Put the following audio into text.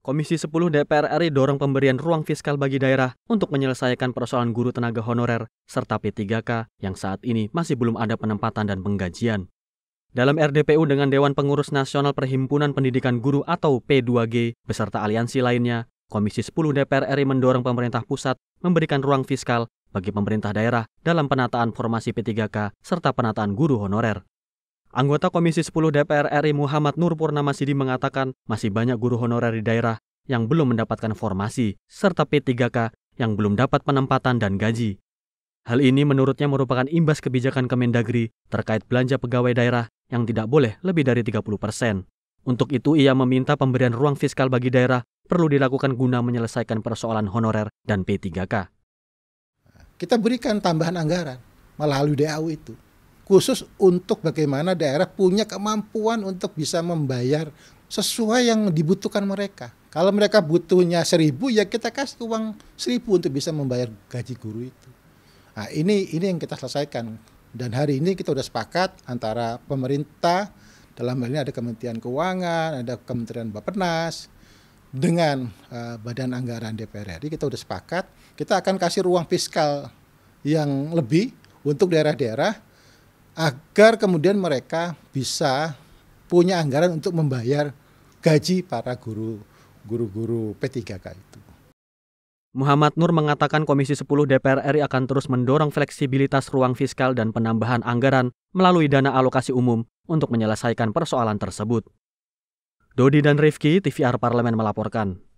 Komisi 10 DPR RI dorong pemberian ruang fiskal bagi daerah untuk menyelesaikan persoalan guru tenaga honorer serta P3K yang saat ini masih belum ada penempatan dan penggajian. Dalam RDPU dengan Dewan Pengurus Nasional Perhimpunan Pendidikan Guru atau P2G beserta aliansi lainnya, Komisi 10 DPR RI mendorong pemerintah pusat memberikan ruang fiskal bagi pemerintah daerah dalam penataan formasi P3K serta penataan guru honorer. Anggota Komisi 10 DPR RI Muhammad Nur Purnama Sidi mengatakan masih banyak guru honorer di daerah yang belum mendapatkan formasi, serta P3K yang belum dapat penempatan dan gaji. Hal ini menurutnya merupakan imbas kebijakan Kemendagri terkait belanja pegawai daerah yang tidak boleh lebih dari 30 persen. Untuk itu, ia meminta pemberian ruang fiskal bagi daerah perlu dilakukan guna menyelesaikan persoalan honorer dan P3K. Kita berikan tambahan anggaran melalui DAU itu khusus untuk bagaimana daerah punya kemampuan untuk bisa membayar sesuai yang dibutuhkan mereka. Kalau mereka butuhnya seribu ya kita kasih uang seribu untuk bisa membayar gaji guru itu. Nah, ini ini yang kita selesaikan dan hari ini kita sudah sepakat antara pemerintah dalam hal ini ada Kementerian Keuangan, ada Kementerian Bapenas dengan uh, Badan Anggaran DPR RI kita sudah sepakat kita akan kasih ruang fiskal yang lebih untuk daerah-daerah agar kemudian mereka bisa punya anggaran untuk membayar gaji para guru guru-guru P3K itu. Muhammad Nur mengatakan Komisi 10 DPR RI akan terus mendorong fleksibilitas ruang fiskal dan penambahan anggaran melalui dana alokasi umum untuk menyelesaikan persoalan tersebut. Dodi dan Rifki, TVR Parlemen melaporkan.